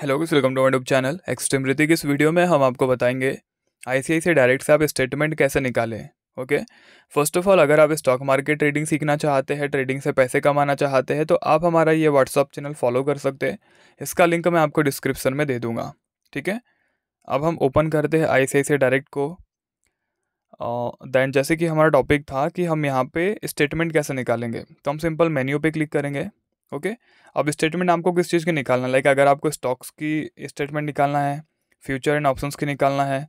hello welcome to मंडूब channel extreme Hrithik इस video में हम आपको बताएंगे आईसीआई डायरेक्ट से आप स्टेटमेंट कैसे निकालें ओके फर्स्ट ऑफ ऑल अगर आप स्टॉक मार्केट ट्रेडिंग सीखना चाहते हैं ट्रेडिंग से पैसे कमाना चाहते हैं तो आप हमारा ये व्हाट्सअप चैनल फॉलो कर सकते हैं इसका लिंक मैं आपको डिस्क्रिप्सन में दे दूँगा ठीक है अब हम ओपन करते हैं आई डायरेक्ट को देन जैसे कि हमारा टॉपिक था कि हम यहाँ पर स्टेटमेंट कैसे निकालेंगे तो हम सिंपल मेन्यू पर क्लिक करेंगे ओके अब स्टेटमेंट आपको किस चीज़ के निकालना लाइक अगर आपको स्टॉक्स की स्टेटमेंट निकालना है फ्यूचर एंड ऑप्शंस की निकालना है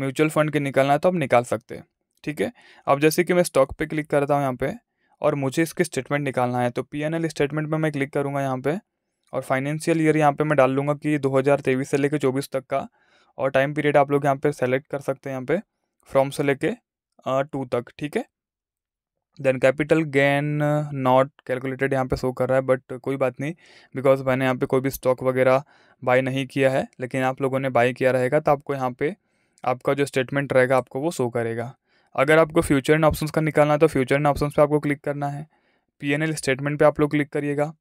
म्यूचुअल फंड की निकालना है तो आप निकाल सकते हैं ठीक है अब जैसे कि मैं स्टॉक पे क्लिक करता हूँ यहाँ पे और मुझे इसके स्टेटमेंट निकालना है तो एल स्टेटमेंट में मैं क्लिक करूँगा यहाँ पे और फाइनेंशियल ईयर यहाँ पे मैं डाल लूँगा कि तेईस से लेकर चौबीस तक का और टाइम पीरियड आप लोग यहाँ पे सेलेक्ट कर सकते हैं यहाँ पे फ्रॉम से लेके टू तक ठीक है then capital gain not calculated यहाँ पे शो कर रहा है बट कोई बात नहीं बिकॉज मैंने यहाँ पे कोई भी स्टॉक वगैरह बाई नहीं किया है लेकिन आप लोगों ने बाई किया रहेगा तो आपको यहाँ पे आपका जो स्टेटमेंट रहेगा आपको वो शो करेगा अगर आपको फ्यूचर एंड ऑप्शन का निकालना है तो फ्यूचर एंड ऑप्शन पर आपको क्लिक करना है पी एन एल स्टेटमेंट पर आप लोग क्लिक करिएगा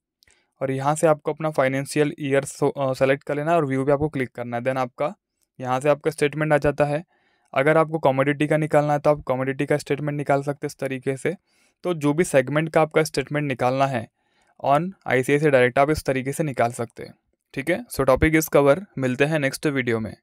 और यहाँ से आपको अपना फाइनेंशियल ईयर सेलेक्ट कर लेना और व्यू पे आपको क्लिक करना है देन आपका यहाँ से आपका स्टेटमेंट आ जाता है अगर आपको कॉमोडिटी का निकालना है तो आप कॉमोडिटी का स्टेटमेंट निकाल सकते हैं इस तरीके से तो जो भी सेगमेंट का आपका स्टेटमेंट निकालना है ऑन आई सी डायरेक्ट आप इस तरीके से निकाल सकते हैं ठीक है सो टॉपिक इस कवर मिलते हैं नेक्स्ट वीडियो में